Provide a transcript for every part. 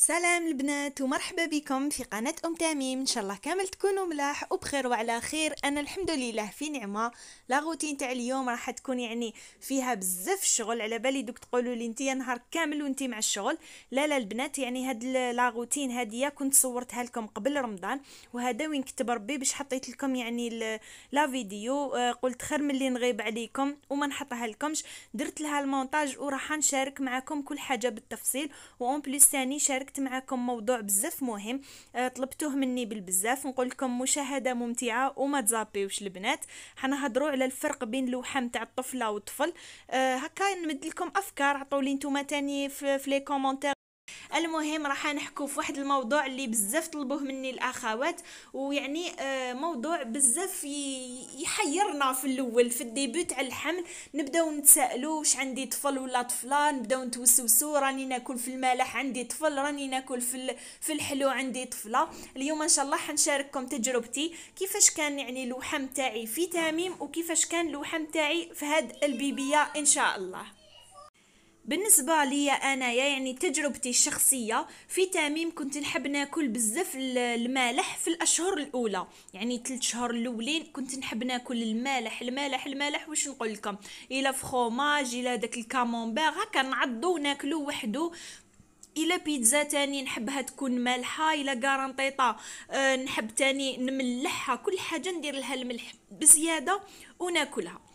سلام البنات ومرحبا بكم في قناة أم تميم إن شاء الله كامل تكونوا ملاح وبخير وعلى خير أنا الحمد لله في نعمة لا تاع اليوم راح تكون يعني فيها بزاف الشغل على بالي دوك تقولوا لي انتي نهار كامل وانتي مع الشغل لا لا البنات يعني هاد لا روتين هادية كنت صورتها لكم قبل رمضان وهذا وين كتب ربي باش حطيت لكم يعني لا فيديو آه، قلت خير من اللي نغيب عليكم وما نحطها لكمش درت لها المونتاج وراح نشارك معكم كل حاجة بالتفصيل وأون بليس ثاني شارك شاركت معكم موضوع بزاف مهم آه، طلبتوه مني بالبزاف نقول لكم مشاهده ممتعه وما تزابيوش البنات هضروا على الفرق بين اللوحه نتاع الطفله والطفل آه، هكا نمد لكم افكار عطولي نتوما تاني في لي كومونتير المهم راح نحكو في واحد الموضوع اللي بزاف طلبوه مني الاخوات ويعني آه، موضوع بزاف يحيرنا في الاول في الديبي تاع الحمل نبداو نتسائلوا واش عندي طفل ولا طفله نبداو نتوسوسوا راني ناكل في المالح عندي طفل راني ناكل في في الحلو عندي طفله اليوم ان شاء الله حنشارككم تجربتي كيفاش كان يعني الوحم تاعي في تاميم وكيفاش كان الوحم تاعي في هاد البيبيه ان شاء الله بالنسبه ليا انايا يعني تجربتي الشخصيه في تاميم كنت نحب ناكل بزاف المالح في الاشهر الاولى يعني تلت شهور الاولين كنت نحب ناكل المالح المالح المالح واش نقول لكم الى فخوماج الى داك الكامونبير هكا نعضو ناكلو وحدو الا بيتزا تاني نحبها تكون مالحه الا قرنطيطه آه، نحب تاني نملحها كل حاجه ندير لها الملح بزياده وناكلها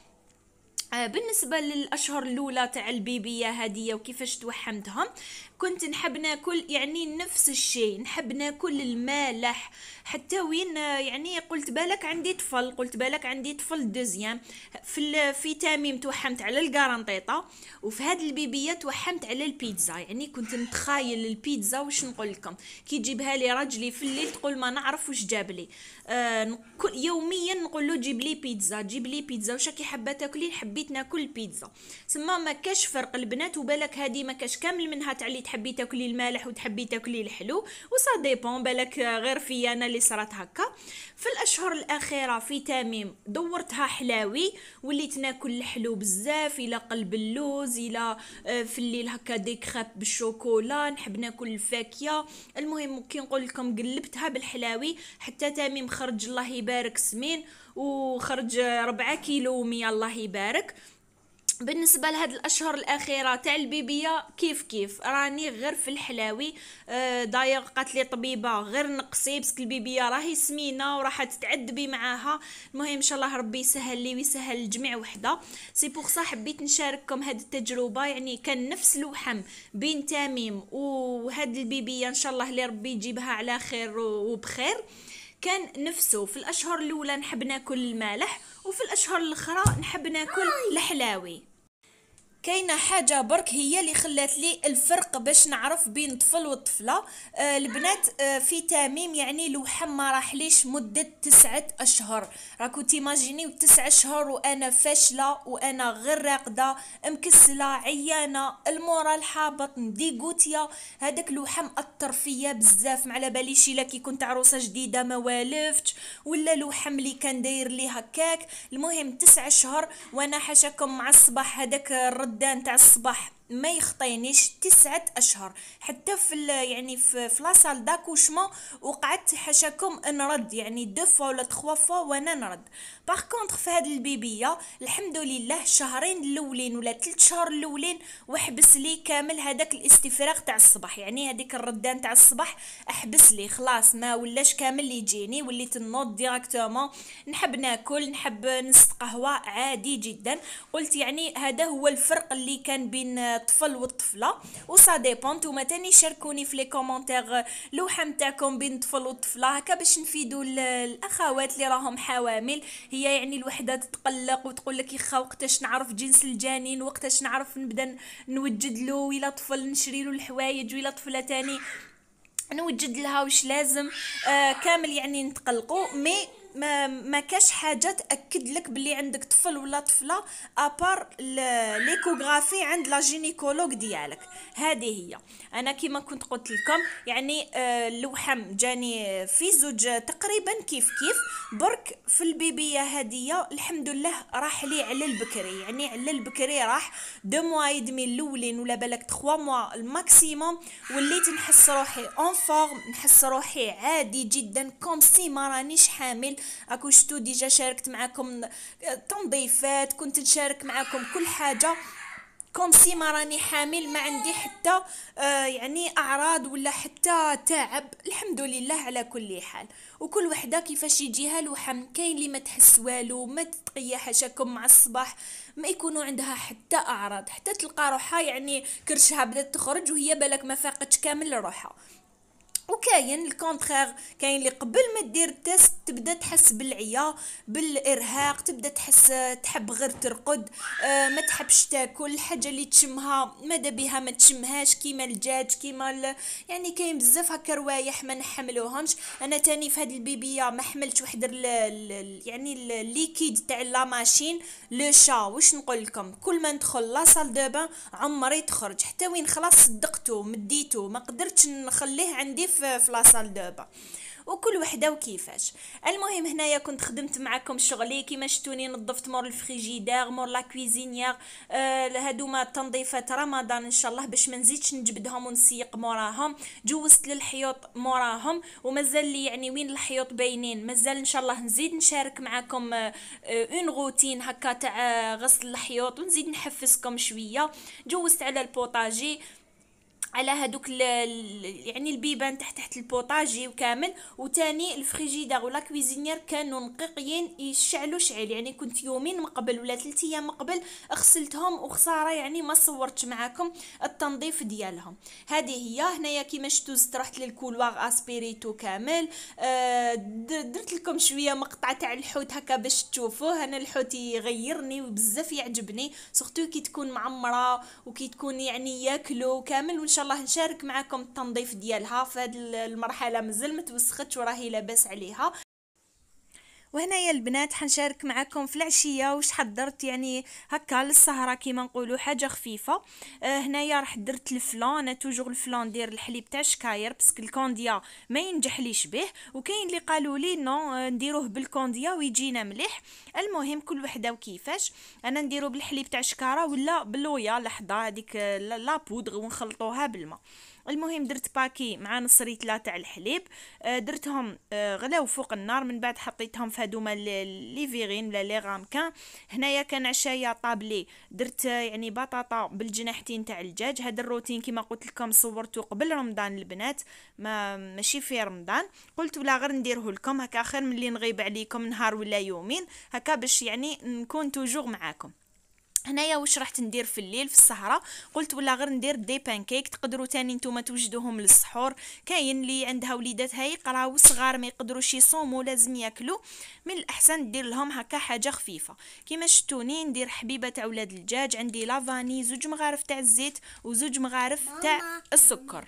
آه، بالنسبه للاشهر الاولى تاع البيبيه هديه وكيفاش توحمتهم كنت نحب ناكل يعني نفس الشيء نحب ناكل المالح حتى وين يعني قلت بالك عندي طفل قلت بالك عندي طفل دوزيام في في تاميم توحمت على القرنطيطه وفي هاد البيبيه توحمت على البيتزا يعني كنت نتخايل البيتزا واش نقول لكم كي يجيبها لي راجلي في الليل تقول ما نعرف واش جاب لي آه يوميا نقول له جيب لي بيتزا جيب لي بيتزا واش كي حابه تاكلي حبيت ناكل بيتزا سما ما كاش فرق البنات وبالك هادي ما كاش كامل منها تاع تحبي تاكلي المالح وتحبي تاكلي الحلو وسا ديبون بالك غير في انا اللي صرات هكا في الاشهر الاخيره في تميم دورتها حلاوي وليت ناكل الحلو بزاف الى قلب اللوز الى آه، في الليل هكا دي كريب بالشوكولا نحب ناكل الفاكهه المهم كي نقول لكم قلبتها بالحلاوي حتى تميم خرج الله يبارك سمين وخرج ربعة كيلو ومية الله يبارك بالنسبه لهاد الاشهر الاخيره تاع البيبيه كيف كيف راني غير في الحلاوي آه داير قالت لي طبيبه غير نقصي باسكو البيبيه راهي سمينه وراح تتعذبي معاها المهم ان شاء الله ربي يسهل لي ويسهل الجميع وحده سي بوغ صح حبيت نشارككم هاد التجربه يعني كان نفس الوحم بين تميم وهاد البيبيه ان شاء الله اللي ربي يجيبها على خير وبخير آه كان نفسه في الأشهر الأولى نحب ناكل المالح وفي الأشهر الأخرى نحب ناكل الحلاوي كاينه حاجه برك هي اللي خلات لي الفرق باش نعرف بين طفل وطفله آه البنات آه في تاميم يعني لوحم ما راحليش مده تسعة اشهر راكو تيماجينيو تسعة اشهر وانا فاشله وانا غير راقده مكسله عيانه المورال حابط قوتيا هذاك الوحم اثر فيا بزاف ما على باليش الا كي كنت عروسه جديده ما والفتش ولا الوحم اللي كان داير لي هكاك المهم تسعة اشهر وانا حاشاكم مع الصباح هذاك الرد الغدان تاع الصباح ما يخطينيش تسعة اشهر حتى في يعني في لاصال داكوشمون وقعدت حشاكم نرد يعني دو فوا ولا تخوا فوا وانا نرد باغ كونطخ في هاد البيبيه الحمد لله شهرين الاولين ولا تلت شهور الاولين وحبس لي كامل هذاك الاستفراغ تاع الصباح يعني هذيك الردان تاع الصباح احبس لي خلاص ما ولاش كامل يجيني وليت نوض ديراكتومون نحب ناكل نحب قهوة عادي جدا قلت يعني هذا هو الفرق اللي كان بين الطفل والطفله وسا ديبون نتوما تاني شاركوني في لي كومونتير آه، لوحه نتاعكم بين الطفل والطفله هكا باش نفيدوا الاخوات اللي راهم حوامل هي يعني الوحده تتقلق وتقول لك يخا وقتاش نعرف جنس الجنين وقتاش نعرف نبدا نوجد له ولا طفل نشري له الحوايج ولا طفله تاني نوجد لها واش لازم آه كامل يعني نتقلقوا مي ما ما كاش حاجه تاكد لك بلي عندك طفل ولا طفله ابار ليكوغرافي عند لا جينيكولوج ديالك هذه هي انا كما كنت قلت لكم يعني آه، اللوحم جاني في زوج تقريبا كيف كيف برك في البيبيه هذه الحمد لله راح لي على البكري يعني على البكري راح دو موا دمي الاولين ولا بالك 3 موا الماكسيموم وليت نحس روحي اون فورم نحس روحي عادي جدا كوم سي ما رانيش حامل راكو شتو ديجا شاركت معاكم تنظيفات كنت نشارك معاكم كل حاجه كوم سي ما راني حامل ما عندي حتى آه يعني اعراض ولا حتى تعب الحمد لله على كل حال وكل وحده كيفاش يجيها الوحم كاين اللي ما تحس والو ما تقيا حشاكم مع الصباح ما يكونوا عندها حتى اعراض حتى تلقى روحها يعني كرشها بدات تخرج وهي بالك ما فاقتش كامل روحها وكاين يعني الكونترير كاين اللي قبل ما دير التيست تبدا تحس بالعيا بالارهاق تبدا تحس تحب غير ترقد آه، ما تحبش تاكل الحاجه اللي تشمها ماذا بها ما تشمهاش كيما الدجاج كيما يعني كاين بزاف هكا روايح ما نحملوهمش انا تاني في هاد البيبيه ما حملت وحده يعني الليكيد تاع لا ماشين لو شا واش نقول لكم كل ما ندخل لا سال دو بان عمري تخرج حتى وين خلاص صدقته مديته ما قدرتش نخليه عندي في لاصال دو با وكل وحده وكيفاش المهم هنايا كنت خدمت معكم شغلي كيما شتوني نظفت مور الفريجيدار مور لا كويزينيير آه هادوما تنظيفات رمضان ان شاء الله باش ما نزيدش نجبدهم ونسيق موراهم جوزت للحيوط موراهم ومازال لي يعني وين الحيوط باينين مازال ان شاء الله نزيد نشارك معكم آه، آه، اون آه روتين هكا تاع آه، غسل الحيوط ونزيد نحفزكم شويه جوزت على البوطاجي على هذوك يعني البيبان تحت تحت البوطاجي وكامل وتاني الفريجيدار ولا كويزينير كانوا نقيقين يشعلوا شعل يعني كنت يومين من قبل ولا ثلاث ايام من قبل غسلتهم وخساره يعني ما صورتش معاكم التنظيف ديالهم هذه هي هنايا كيما شفتوا رحت للكولوار اسبيريتو كامل آه درت لكم شويه مقطع تاع الحوت هكا باش تشوفوه انا الحوت يغيرني وبزاف يعجبني سورتو كي تكون معمره وكي تكون يعني ياكلو كامل وان شاء الله نشارك معكم التنظيف ديالها فهاد المرحله مازال ما توسختش وراهي لاباس عليها يا البنات حنشارك معكم في العشيه واش حضرت يعني هكا للسهره كيما نقولوا حاجه خفيفه آه هنايا رح درت الفلان انا الفلان ندير الحليب تاع شكاير بس الكونديا ما ليش به وكاين اللي قالوا لي نو آه، نديروه بالكونديا ويجينا مليح المهم كل وحده وكيفاش انا نديرو بالحليب تاع شكاره ولا بلويا لحظه هذيك آه، لا بودغ ونخلطوها بالماء المهم درت باكي مع نصريتلا تاع الحليب آه، درتهم آه، غلاو فوق النار من بعد حطيتهم في هذوما لي فيغين ولا لي غامكان هنايا كان عشايا طابلي درت آه، يعني بطاطا بالجناحتين تاع الدجاج هذا الروتين كما قلت لكم صورته قبل رمضان البنات ما ماشي في رمضان قلت ولا غير نديره لكم هكا خير من اللي نغيب عليكم نهار ولا يومين هكا باش يعني نكون توجور معاكم هنايا واش رحت ندير في الليل في السهره قلت ولا غير ندير دي بانكيك تقدروا تاني نتوما توجدوهم للسحور كاين اللي عندها وليداتها يقراو صغار ما يقدروش يصوموا لازم ياكلوا من الاحسن دير لهم هكا حاجه خفيفه كيما شتوني ندير حبيبه تاع ولاد الدجاج عندي لافاني زوج مغارف تاع الزيت وزوج مغارف تاع السكر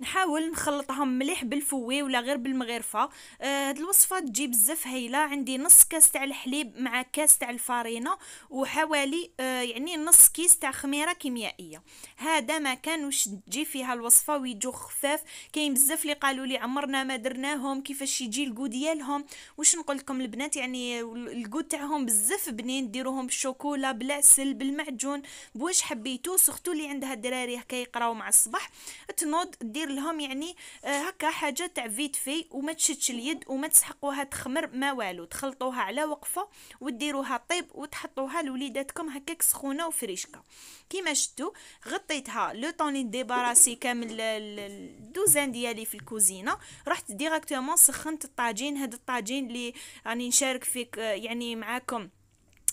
نحاول نخلطهم مليح بالفوي ولا غير بالمغرفه آه، هاد آه الوصفه تجي بزاف هايله عندي نص كاس تاع الحليب مع كاس تاع الفارينه وحوالي آه يعني نص كيس تاع خميره كيميائيه هذا ما واش تجي فيها الوصفه ويجو خفاف كاين بزاف اللي قالوا لي عمرنا ما درناهم كيفاش يجي الكو ديالهم واش نقول لكم البنات يعني الكو تاعهم بزاف بنين ديروهم بالشوكولا بالعسل بالمعجون بواش حبيتو سورتو اللي عندها الدراري كيقراو مع الصباح تنوض دير دير لهم يعني آه، هكا حاجه تاع فيت في وما تشدش اليد وما تسحقوها تخمر ما والو تخلطوها على وقفه وديروها طيب وتحطوها لوليداتكم هكاك سخونه وفريشكه كيما شفتوا غطيتها لو طون لي ديباراسي كامل الدوزان ديالي في الكوزينه رحت ديريكتومون سخنت الطاجين هذا الطاجين اللي راني يعني نشارك فيك آه، يعني معاكم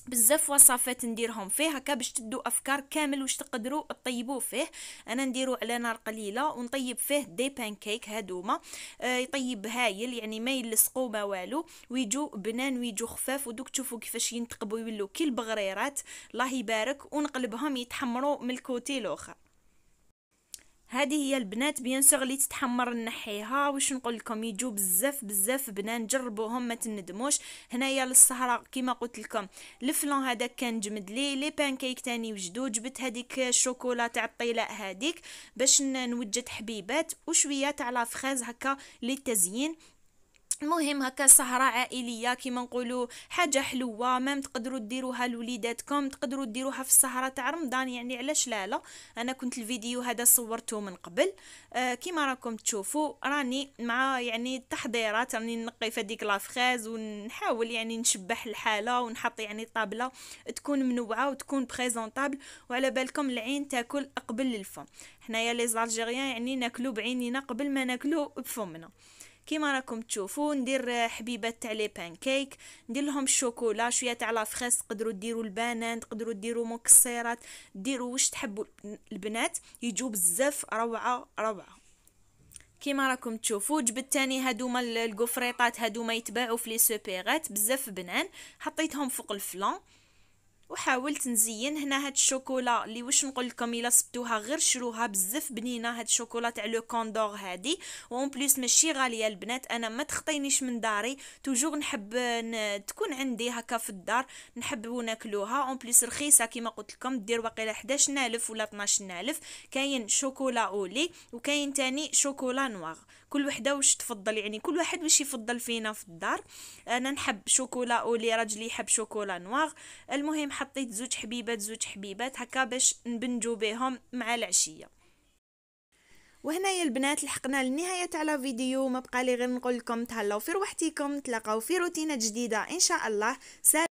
بزاف وصفات نديرهم فيه هكا باش تدو افكار كامل واش تقدروا تطيبوا فيه انا نديرو على نار قليله ونطيب فيه دي بانكيك هادوما آه يطيب هايل يعني ما يلصقوا ما والو ويجو بنان ويجو خفاف ودوك تشوفوا كيفاش ينتقبوا يولوا كي البغريرات الله يبارك ونقلبهم يتحمروا من الكوتي الاخر هذه هي البنات بيان سور اللي تتحمر نحيها واش نقول لكم يجوا بزاف بزاف بنان جربوهم ما تندموش هنايا للسهره كيما قلت لكم الفلون هذا كان جمد لي لي بانكيك تاني وجدو جبت هذيك الشوكولا تاع الطيلاء هذيك باش نوجد حبيبات وشويه تاع لافريز هكا للتزيين المهم هكا سهرة عائلية كيما نقولوا حاجة حلوة ما تقدروا ديروها لوليداتكم تقدروا ديروها في السهرة تاع رمضان يعني علاش لا لا انا كنت الفيديو هذا صورته من قبل آه كيما راكم تشوفوا راني مع يعني التحضيرات راني نقي في هذيك لافخاز ونحاول يعني نشبح الحالة ونحط يعني طابلة تكون منوعة وتكون بريزونطابل وعلى بالكم العين تاكل قبل الفم حنايا لي زالجيريان يعني ناكلو بعينينا قبل ما ناكلو بفمنا كيما راكم تشوفوا ندير حبيبات تاع لي بانكيك ندير لهم الشوكولا شويه تاع لافريس تقدروا ديروا البنان تقدروا ديروا مكسرات ديروا واش تحبوا البنات يجوا بزاف روعه روعه كيما راكم تشوفوا جبت تاني هادوما الكفريطات هادوما يتباعوا في لي سوبيغات بزاف بنان حطيتهم فوق الفلان وحاولت نزين هنا هاد الشوكولا اللي واش نقول لكم الا صبتوها غير شروها بزاف بنينه هاد الشوكولا تاع لو كوندور هادي وان بليس ماشي غاليه البنات انا ما تخطينيش من داري توجور نحب ن... تكون عندي هكا في الدار نحب ناكلوها اون بليس رخيصه كيما قلت لكم دير واقيلا 11000 ولا 12000 كاين شوكولا اولي وكاين تاني شوكولا نوار كل وحده واش تفضل يعني كل واحد واش يفضل فينا في الدار انا نحب شوكولا اولي راجلي يحب شوكولا نواغ المهم حطيت زوج حبيبات زوج حبيبات هكا باش نبنجو بهم مع العشيه يا البنات لحقنا للنهايه تاع لا فيديو ما بقى لي غير نقول لكم تهلاو في روحتكم تلاقاو في روتينه جديده ان شاء الله سلام